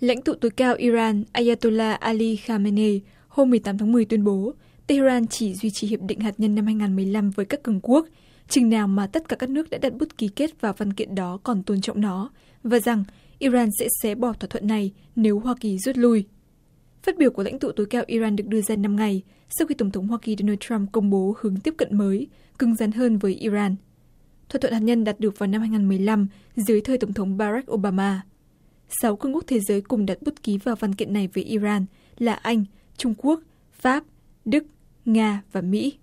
lãnh tụ tối cao Iran Ayatollah Ali Khamenei hôm 18 tháng 10 tuyên bố Tehran chỉ duy trì hiệp định hạt nhân năm 2015 với các cường quốc chừng nào mà tất cả các nước đã đặt bút ký kết vào văn kiện đó còn tôn trọng nó và rằng Iran sẽ xé bỏ thỏa thuận này nếu hoa kỳ rút lui phát biểu của lãnh tụ tối cao Iran được đưa ra năm ngày sau khi tổng thống hoa kỳ donald trump công bố hướng tiếp cận mới cứng rắn hơn với Iran. thỏa thuận hạt nhân đạt được vào năm 2015 dưới thời tổng thống barack obama sáu cường quốc thế giới cùng đặt bút ký vào văn kiện này với Iran là anh trung quốc pháp đức nga và mỹ